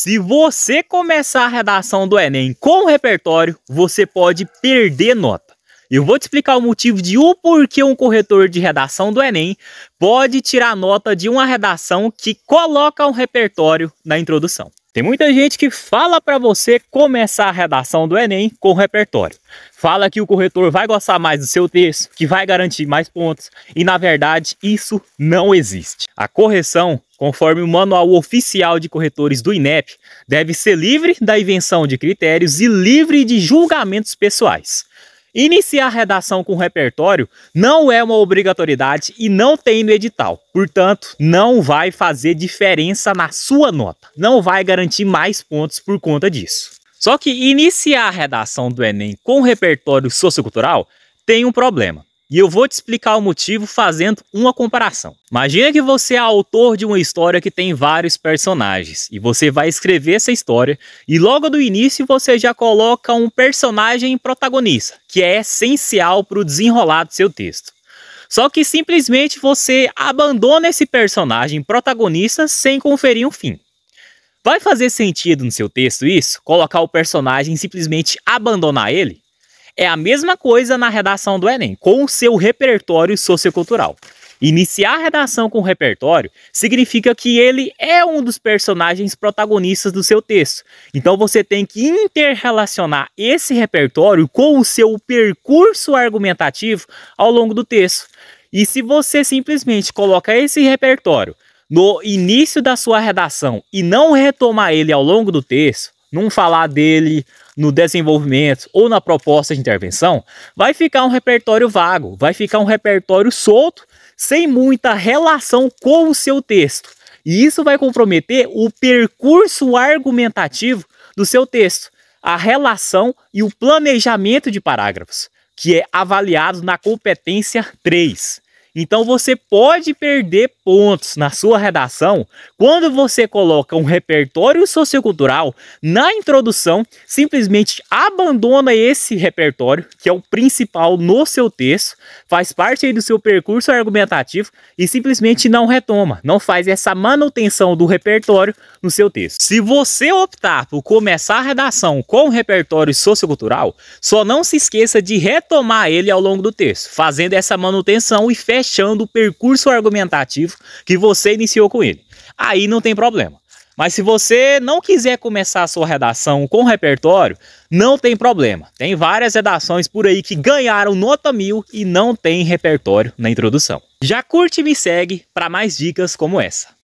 Se você começar a redação do Enem com o repertório, você pode perder nota. Eu vou te explicar o motivo de o porquê um corretor de redação do Enem pode tirar nota de uma redação que coloca um repertório na introdução. Tem muita gente que fala para você começar a redação do Enem com repertório. Fala que o corretor vai gostar mais do seu texto, que vai garantir mais pontos, e na verdade isso não existe. A correção, conforme o Manual Oficial de Corretores do INEP, deve ser livre da invenção de critérios e livre de julgamentos pessoais. Iniciar a redação com repertório não é uma obrigatoriedade e não tem no edital. Portanto, não vai fazer diferença na sua nota. Não vai garantir mais pontos por conta disso. Só que iniciar a redação do Enem com repertório sociocultural tem um problema. E eu vou te explicar o motivo fazendo uma comparação. Imagina que você é autor de uma história que tem vários personagens e você vai escrever essa história e logo do início você já coloca um personagem protagonista, que é essencial para o desenrolar do seu texto. Só que simplesmente você abandona esse personagem protagonista sem conferir um fim. Vai fazer sentido no seu texto isso? Colocar o personagem e simplesmente abandonar ele? é a mesma coisa na redação do Enem, com o seu repertório sociocultural. Iniciar a redação com o repertório significa que ele é um dos personagens protagonistas do seu texto. Então você tem que interrelacionar esse repertório com o seu percurso argumentativo ao longo do texto. E se você simplesmente coloca esse repertório no início da sua redação e não retomar ele ao longo do texto, não falar dele no desenvolvimento ou na proposta de intervenção, vai ficar um repertório vago, vai ficar um repertório solto, sem muita relação com o seu texto. E isso vai comprometer o percurso argumentativo do seu texto, a relação e o planejamento de parágrafos, que é avaliado na competência 3. Então você pode perder pontos na sua redação, quando você coloca um repertório sociocultural na introdução, simplesmente abandona esse repertório, que é o principal no seu texto, faz parte do seu percurso argumentativo e simplesmente não retoma, não faz essa manutenção do repertório no seu texto. Se você optar por começar a redação com repertório sociocultural, só não se esqueça de retomar ele ao longo do texto, fazendo essa manutenção e fechando o percurso argumentativo que você iniciou com ele. Aí não tem problema. Mas se você não quiser começar a sua redação com repertório, não tem problema. Tem várias redações por aí que ganharam nota mil e não tem repertório na introdução. Já curte e me segue para mais dicas como essa.